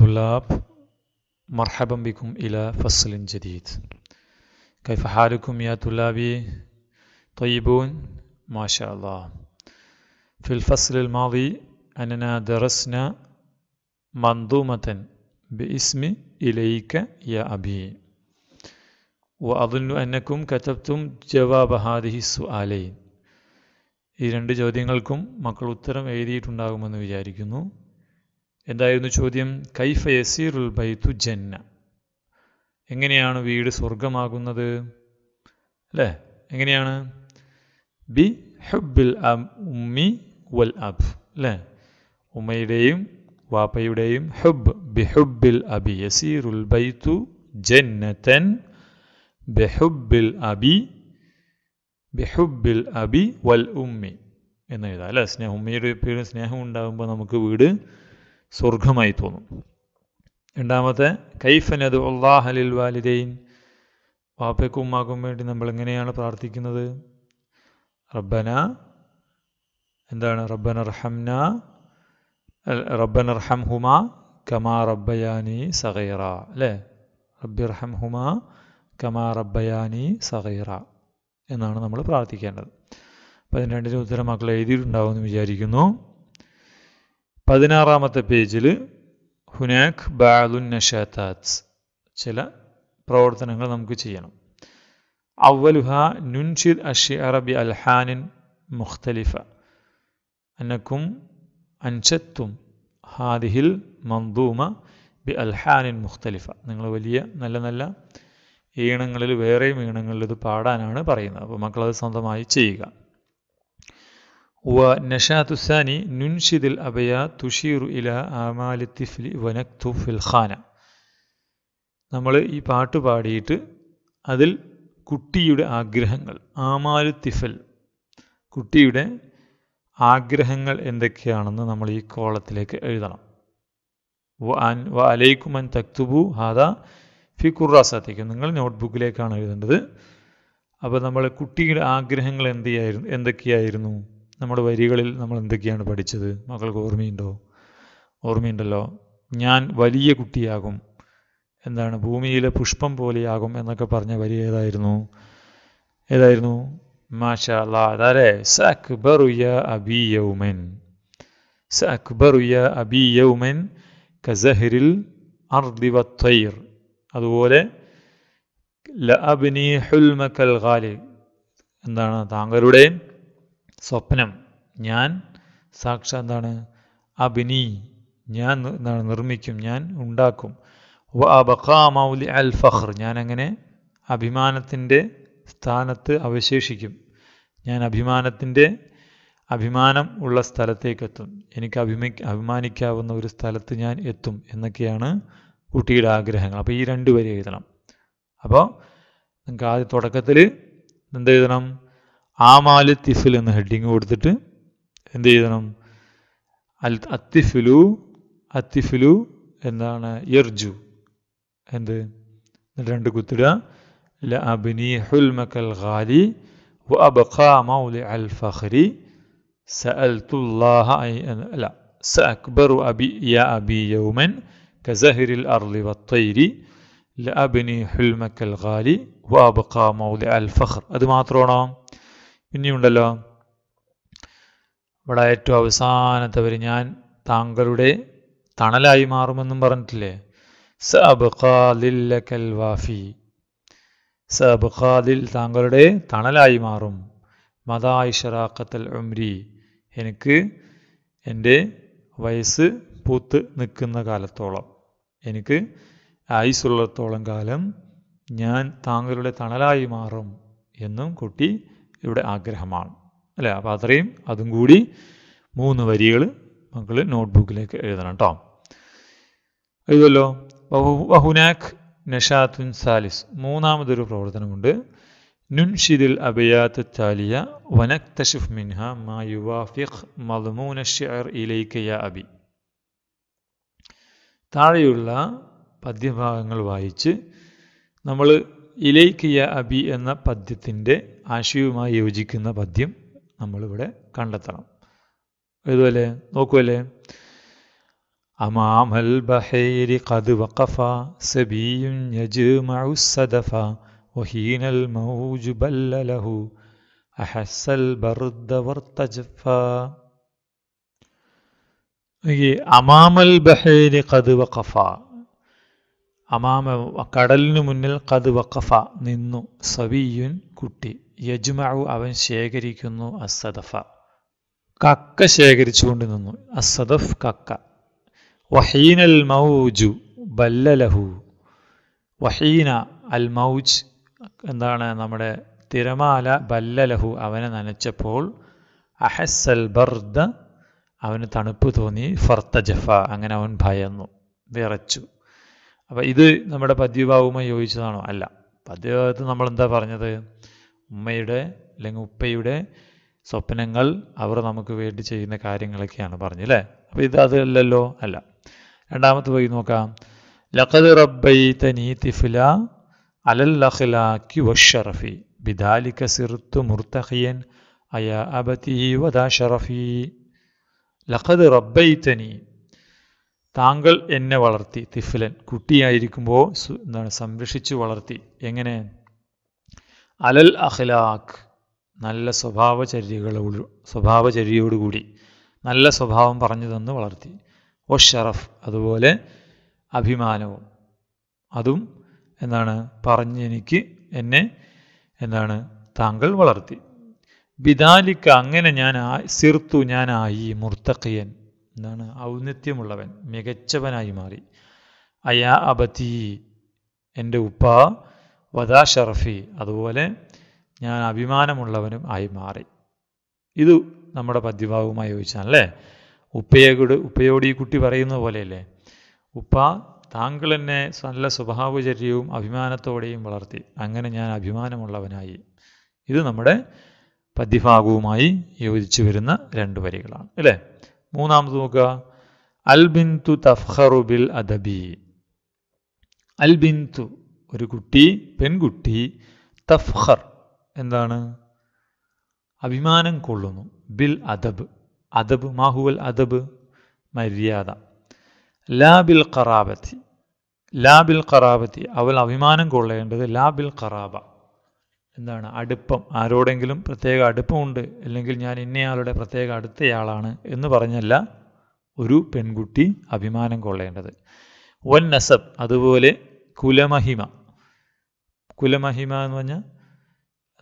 طلاب مرحبا بكم إلى فصل جديد كيف حالكم يا طلابي طيبون ما شاء الله في الفصل الماضي أننا درسنا منظومة باسم إليك يا أبي وأظن أنكم كتبتم جواب هذه السؤالين ഈ രണ്ട് ചോദ്യങ്ങൾക്കും മക്കൾ ഉത്തരം എഴുതിയിട്ടുണ്ടാകുമെന്ന് എന്തായിരുന്നു ചോദ്യം കൈഫ യസീറുൽ ബൈത്തു ജന്ന എങ്ങനെയാണ് വീട് സ്വർഗമാകുന്നത് അല്ലേ എങ്ങനെയാണ് ബി ഹബ്ബിൽ ഉമ്മി വൽ അബ് അല്ലേ ഉമ്മയുടെയും വാപ്പയുടെയും ബി ബിഹുബിൽ അബി യസീറുൽ ബൈത്തു ജന്നത്തൻ ബെഹുബിൽ അബി ബെഹുബിൽ അബി വൽ ഉമ്മി എഴുതാം അല്ലേ സ്നേഹം ഉമ്മയുടെ പേര് സ്നേഹം ഉണ്ടാകുമ്പോൾ നമുക്ക് വീട് സ്വർഗമായി തോന്നും രണ്ടാമത്തെ കൈഫനത് അള്ളാഹലിൽ വാലിദൈൻ വാപ്പയ്ക്കും ഉമ്മാക്കും വേണ്ടി നമ്മൾ എങ്ങനെയാണ് പ്രാർത്ഥിക്കുന്നത് റബ്ബന എന്താണ് റബ്ബന റഹംന റബ്ബന റഹം ഹുമ കമാ റബ്ബയാനി സഹൈറ അല്ലേ റബ്ബി റഹം ഹുമ കമാ റബ്ബയാനി സഹൈറ എന്നാണ് നമ്മൾ പ്രാർത്ഥിക്കേണ്ടത് അപ്പം അതിന് രണ്ടിനും ഉത്തരം മക്കൾ എഴുതിയിട്ടുണ്ടാവുമെന്ന് വിചാരിക്കുന്നു പതിനാറാമത്തെ പേജിൽ ഹുനാക് ബാലുൻ നഷാത്താത്ത് ചില പ്രവർത്തനങ്ങൾ നമുക്ക് ചെയ്യണം അവലുഹ നുൻഷിർ അഷി അറബി അൽഹാനിൻ മുഖ്തലിഫ അനക്കും അൻഷത്തും ഹാദിഹിൽ മന്ദൂമ ബി അൽഹാനിൻ മുഖ്തലിഫ നിങ്ങൾ വലിയ നല്ല നല്ല ഈണങ്ങളിൽ വേറെയും ഈണങ്ങളിൽ ഇത് പാടാനാണ് പറയുന്നത് അപ്പോൾ മക്കളത് സ്വന്തമായി ചെയ്യുക ونشاة الثاني ننشد الأبيات تشير إلى آمال الطفل ونكتب في നമ്മൾ ഈ പാട്ട് പാടിയിട്ട് അതിൽ കുട്ടിയുടെ ആഗ്രഹങ്ങൾ ആമാലു തിഫൽ കുട്ടിയുടെ ആഗ്രഹങ്ങൾ എന്തൊക്കെയാണെന്ന് നമ്മൾ ഈ കോളത്തിലേക്ക് എഴുതണം വ അൻ വ അലൈക്കുമൻ തക്തുബു ഹാദ ഫി കുറാസാത്തേക്കും നിങ്ങൾ നോട്ട്ബുക്കിലേക്കാണ് എഴുതേണ്ടത് അപ്പോൾ നമ്മൾ കുട്ടിയുടെ ആഗ്രഹങ്ങൾ എന്തിയായിരുന്നു എന്തൊക്കെയായിരുന്നു നമ്മുടെ വരികളിൽ നമ്മൾ എന്തൊക്കെയാണ് പഠിച്ചത് മകൾക്ക് ഓർമ്മയുണ്ടോ ഓർമ്മയുണ്ടല്ലോ ഞാൻ വലിയ കുട്ടിയാകും എന്താണ് ഭൂമിയിലെ പുഷ്പം പോലെയാകും എന്നൊക്കെ പറഞ്ഞ വരി ഏതായിരുന്നു ഏതായിരുന്നു മാഷാ അതുപോലെ എന്താണ് താങ്കളുടെ സ്വപ്നം ഞാൻ സാക്ഷാ എന്താണ് അഭിനി ഞാൻ എന്താണ് നിർമ്മിക്കും ഞാൻ ഉണ്ടാക്കും മൗലി അൽ ഫഹർ ഞാൻ അങ്ങനെ അഭിമാനത്തിൻ്റെ സ്ഥാനത്ത് അവശേഷിക്കും ഞാൻ അഭിമാനത്തിൻ്റെ അഭിമാനം ഉള്ള സ്ഥലത്തേക്കെത്തും എനിക്ക് അഭിമ അഭിമാനിക്കാവുന്ന ഒരു സ്ഥലത്ത് ഞാൻ എത്തും എന്നൊക്കെയാണ് കുട്ടിയുടെ ആഗ്രഹങ്ങൾ അപ്പോൾ ഈ രണ്ട് വരി എഴുതണം അപ്പോൾ നിങ്ങൾക്ക് ആദ്യ തുടക്കത്തിൽ എന്ത് എഴുതണം ആമാലി തിഫിൽ എന്ന് ഹെഡിങ് കൊടുത്തിട്ട് എന്ത് ചെയ്യണം അൽ അത്തിഫിലു അത്തിഫിലു എന്താണ് യർജു എന്ത് എന്നിട്ട് രണ്ട് കുത്തിടുക سأكبر أبي يا أبي يوما كزهر الأرض والطير لأبني حلمك الغالي وأبقى موضع الفخر هذا ما ترونه ഇനിയുണ്ടല്ലോ ഇവിടെ ഏറ്റവും അവസാനത്തെ വരി ഞാൻ താങ്കളുടെ തണലായി മാറുമെന്നും പറഞ്ഞിട്ടില്ലേ സബ്ഖാലിൽ വാഫി സബ്ഖാലിൽ താങ്കളുടെ തണലായി മാറും മതാ ഉംരി എനിക്ക് എൻ്റെ വയസ്സ് പൂത്ത് നിൽക്കുന്ന കാലത്തോളം എനിക്ക് ആയുസുള്ളത്തോളം കാലം ഞാൻ താങ്കളുടെ തണലായി മാറും എന്നും കുട്ടി ഇവിടെ ആഗ്രഹമാണ് അല്ലേ അപ്പോൾ അത്രയും അതും കൂടി മൂന്ന് വരികൾ മക്കൾ നോട്ട്ബുക്കിലേക്ക് എഴുതണം കേട്ടോ എഴുതുമല്ലോ വഹുനാഖ് നഷാത്തുൻ സാലിസ് മൂന്നാമതൊരു പ്രവർത്തനമുണ്ട് നുൻഷിദിൽ അബിയാത്ത് താലിയ തഷിഫ് മിൻഹ മാ യുവാഫിഖ് മദ്മൂന ഇലൈക്കയ അബി താഴെയുള്ള പദ്യഭാഗങ്ങൾ വായിച്ച് നമ്മൾ ഇലൈക്കിയ അബി എന്ന പദ്യത്തിൻ്റെ ആശയവുമായി യോജിക്കുന്ന പദ്യം നമ്മളിവിടെ കണ്ടെത്തണം ഇതുപോലെ നോക്കുമല്ലേ അമാമൽ ബഹൈരി കത് വഖഫ സബിയും وحين الموج بل له أحس البرد وارتجفا أمام البحير قد وقفا അമാമ കടലിന് മുന്നിൽ കത് വഖഫ നിന്നു സവിയുൻ കുട്ടി യജ്മഅു അവൻ ശേഖരിക്കുന്നു അസദഫ കക്ക ശേഖരിച്ചുകൊണ്ട് നിന്നു അസദഫ് കക്ക വഹീനൽ മൗജു ബല്ലലഹു വഹീന അൽ മൗജ് എന്താണ് നമ്മുടെ തിരമാല ബല്ലലഹു അവനെ നനച്ചപ്പോൾ അഹസൽ ബർദ അവന് തണുപ്പ് തോന്നി ഫർത്തജഫ അങ്ങനെ അവൻ ഭയന്നു വിറച്ചു അപ്പം ഇത് നമ്മുടെ പദ്യഭാവവുമായി യോജിച്ചതാണോ അല്ല പദ്യഭാവത്ത് നമ്മൾ എന്താ പറഞ്ഞത് ഉമ്മയുടെ അല്ലെങ്കിൽ ഉപ്പയുടെ സ്വപ്നങ്ങൾ അവർ നമുക്ക് വേണ്ടി ചെയ്യുന്ന കാര്യങ്ങളൊക്കെയാണ് പറഞ്ഞു അല്ലേ അപ്പോൾ ഇത് അതല്ലല്ലോ അല്ല രണ്ടാമത്തെ പോയി നോക്കാം ലഖദ് റബ്ബൈതനി തിഫില അലൽ ലഹ്ലാക്കി വഷറഫി ബിദാലിക സിർത്തു മുർത്തഹിയൻ അയ അബതി വദാ ഷറഫി ലഖദ് റബ്ബൈതനി താങ്കൾ എന്നെ വളർത്തി തിഫിലൻ കുട്ടിയായിരിക്കുമ്പോൾ എന്താണ് സംരക്ഷിച്ചു വളർത്തി എങ്ങനെ അലൽ അഖ്ലാഖ് നല്ല സ്വഭാവചര്യകളോട് സ്വഭാവചര്യയോടുകൂടി നല്ല സ്വഭാവം പറഞ്ഞു തന്ന് വളർത്തി ഒ ഷറഫ് അതുപോലെ അഭിമാനവും അതും എന്താണ് പറഞ്ഞെനിക്ക് എന്നെ എന്താണ് താങ്കൾ വളർത്തി ബിദാലിക്ക അങ്ങനെ ഞാൻ സിർത്തു ഞാനായി മുർത്തക്കയൻ എന്താണ് ഔന്നത്യമുള്ളവൻ മികച്ചവനായി മാറി അയാ അബത്തി എൻ്റെ ഉപ്പ വദാ ഷറഫി അതുപോലെ ഞാൻ അഭിമാനമുള്ളവനും ആയി മാറി ഇത് നമ്മുടെ പദ്യഭാവവുമായി ചോദിച്ചാണ് അല്ലേ കൂടെ ഉപ്പയോട് ഈ കുട്ടി പറയുന്ന പോലെയല്ലേ ഉപ്പ താങ്കൾ എന്നെ നല്ല സ്വഭാവചര്യവും അഭിമാനത്തോടെയും വളർത്തി അങ്ങനെ ഞാൻ അഭിമാനമുള്ളവനായി ഇത് നമ്മുടെ പദ്യഭാഗവുമായി യോജിച്ചു വരുന്ന രണ്ട് വരികളാണ് അല്ലേ മൂന്നാമത് നോക്കുക അൽ ബിന്തു തഫ്ഹറു ബിൽ അദബി അൽ ബിന്തു ഒരു കുട്ടി പെൺകുട്ടി തഫ്ഹർ എന്താണ് അഭിമാനം കൊള്ളുന്നു ബിൽ അദബ് അദബ് മാഹുവൽ അദബ് മര്യാദ ലാ ബിൽ ഖറാബത്തി ലാ ബിൽ ഖറാബത്തി അവൾ അഭിമാനം കൊള്ളേണ്ടത് ലാ ബിൽ ഖറാബ എന്താണ് അടുപ്പം ആരോടെങ്കിലും പ്രത്യേക അടുപ്പമുണ്ട് അല്ലെങ്കിൽ ഞാൻ ഇന്നയാളുടെ പ്രത്യേക അടുത്തയാളാണ് എന്ന് പറഞ്ഞല്ല ഒരു പെൺകുട്ടി അഭിമാനം കൊള്ളേണ്ടത് വൻ നസബ് അതുപോലെ കുലമഹിമ കുലമഹിമ എന്ന് പറഞ്ഞാൽ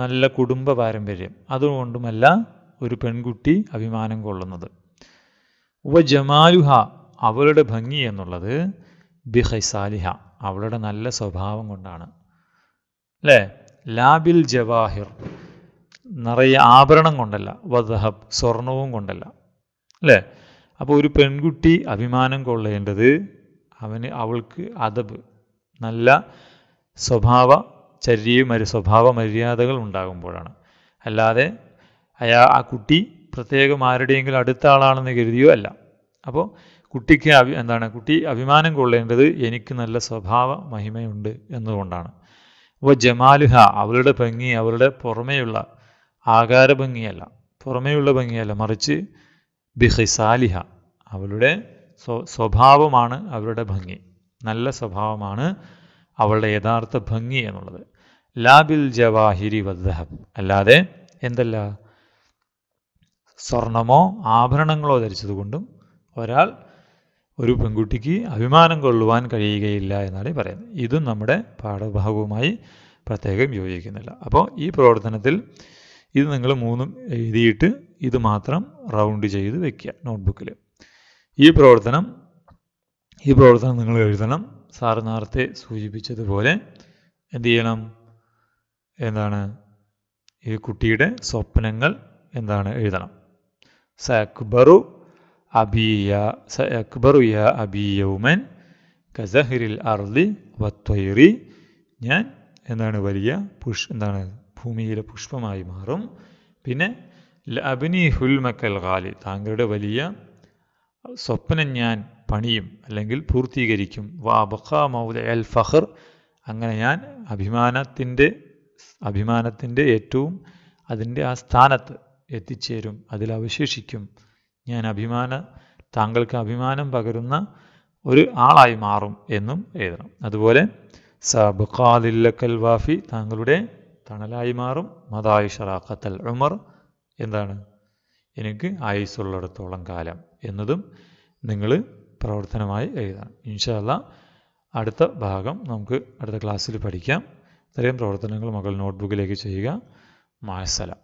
നല്ല കുടുംബ പാരമ്പര്യം അതുകൊണ്ടുമല്ല ഒരു പെൺകുട്ടി അഭിമാനം കൊള്ളുന്നത് വ ജമാലുഹ അവളുടെ ഭംഗി എന്നുള്ളത് ബിഹൈസാലിഹ അവളുടെ നല്ല സ്വഭാവം കൊണ്ടാണ് അല്ലേ ലാബിൽ ജവാഹിർ നിറയെ ആഭരണം കൊണ്ടല്ല വധഹബ് സ്വർണവും കൊണ്ടല്ല അല്ലേ അപ്പോൾ ഒരു പെൺകുട്ടി അഭിമാനം കൊള്ളേണ്ടത് അവന് അവൾക്ക് അതബ് നല്ല സ്വഭാവ ചര്യയും സ്വഭാവ മര്യാദകൾ ഉണ്ടാകുമ്പോഴാണ് അല്ലാതെ അയാ ആ കുട്ടി പ്രത്യേകം ആരുടെയെങ്കിലും അടുത്ത ആളാണെന്ന് കരുതിയോ അല്ല അപ്പോൾ കുട്ടിക്ക് എന്താണ് കുട്ടി അഭിമാനം കൊള്ളേണ്ടത് എനിക്ക് നല്ല സ്വഭാവ മഹിമയുണ്ട് എന്നതുകൊണ്ടാണ് വ ജമാലുഹ അവളുടെ ഭംഗി അവളുടെ പുറമെയുള്ള ആകാര ഭംഗിയല്ല പുറമെയുള്ള ഭംഗിയല്ല മറിച്ച് ബിഹിസാലിഹ അവളുടെ സ്വഭാവമാണ് അവരുടെ ഭംഗി നല്ല സ്വഭാവമാണ് അവളുടെ യഥാർത്ഥ ഭംഗി എന്നുള്ളത് ലാബിൽ ജവാഹിരി വദ്ദഹബ് അല്ലാതെ എന്തല്ല സ്വർണമോ ആഭരണങ്ങളോ ധരിച്ചതുകൊണ്ടും ഒരാൾ ഒരു പെൺകുട്ടിക്ക് അഭിമാനം കൊള്ളുവാൻ കഴിയുകയില്ല എന്നാണ് പറയുന്നത് ഇതും നമ്മുടെ പാഠഭാഗവുമായി പ്രത്യേകം യോജിക്കുന്നില്ല അപ്പോൾ ഈ പ്രവർത്തനത്തിൽ ഇത് നിങ്ങൾ മൂന്നും എഴുതിയിട്ട് ഇത് മാത്രം റൗണ്ട് ചെയ്ത് വെക്കുക നോട്ട്ബുക്കിൽ ഈ പ്രവർത്തനം ഈ പ്രവർത്തനം നിങ്ങൾ എഴുതണം സാർ നേരത്തെ സൂചിപ്പിച്ചതുപോലെ എന്ത് ചെയ്യണം എന്താണ് ഈ കുട്ടിയുടെ സ്വപ്നങ്ങൾ എന്താണ് എഴുതണം സാക്ബറു أبي سأكبر يا أبي يوما كزهر الأرض والطير ഞാൻ എന്താണ് വലിയ പുഷ് എന്താണ് ഭൂമിയിലെ പുഷ്പമായി മാറും പിന്നെ അബിനി ഹുൽമക്കൽ ഖാലി താങ്കളുടെ വലിയ സ്വപ്നം ഞാൻ പണിയും അല്ലെങ്കിൽ പൂർത്തീകരിക്കും വാബഖ മൗദ അൽ ഫഹർ അങ്ങനെ ഞാൻ അഭിമാനത്തിൻ്റെ അഭിമാനത്തിൻ്റെ ഏറ്റവും അതിൻ്റെ ആ സ്ഥാനത്ത് എത്തിച്ചേരും അതിൽ അവശേഷിക്കും ഞാൻ അഭിമാന താങ്കൾക്ക് അഭിമാനം പകരുന്ന ഒരു ആളായി മാറും എന്നും എഴുതണം അതുപോലെ സബ്ഖാദില്ലക്കൽ വാഫി താങ്കളുടെ തണലായി മാറും മതായു ഷറാഖത്തൽ ഉമർ എന്താണ് എനിക്ക് ആയുസ്സുള്ളിടത്തോളം കാലം എന്നതും നിങ്ങൾ പ്രവർത്തനമായി എഴുതാം ഇൻഷല്ല അടുത്ത ഭാഗം നമുക്ക് അടുത്ത ക്ലാസ്സിൽ പഠിക്കാം ഇത്രയും പ്രവർത്തനങ്ങൾ മകൾ നോട്ട്ബുക്കിലേക്ക് ചെയ്യുക മാസലം